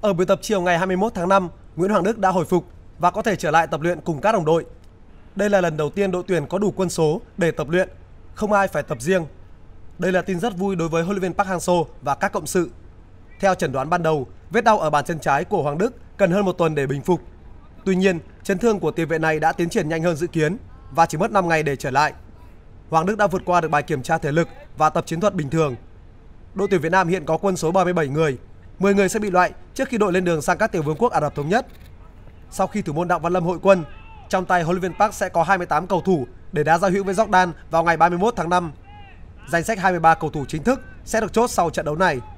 Ở buổi tập chiều ngày 21 tháng 5, Nguyễn Hoàng Đức đã hồi phục và có thể trở lại tập luyện cùng các đồng đội. Đây là lần đầu tiên đội tuyển có đủ quân số để tập luyện, không ai phải tập riêng. Đây là tin rất vui đối với huấn luyện Park Hang-seo và các cộng sự. Theo chẩn đoán ban đầu, vết đau ở bàn chân trái của Hoàng Đức cần hơn một tuần để bình phục. Tuy nhiên, chấn thương của tiền vệ này đã tiến triển nhanh hơn dự kiến và chỉ mất 5 ngày để trở lại. Hoàng Đức đã vượt qua được bài kiểm tra thể lực và tập chiến thuật bình thường. Đội tuyển Việt Nam hiện có quân số 37 người, 10 người sẽ bị loại trước khi đội lên đường sang các tiểu vương quốc Ả Rập Thống Nhất. Sau khi thủ môn Đặng Văn Lâm hội quân, trong tay huấn Park sẽ có 28 cầu thủ để đá giao hữu với Jordan vào ngày 31 tháng 5. Danh sách 23 cầu thủ chính thức sẽ được chốt sau trận đấu này.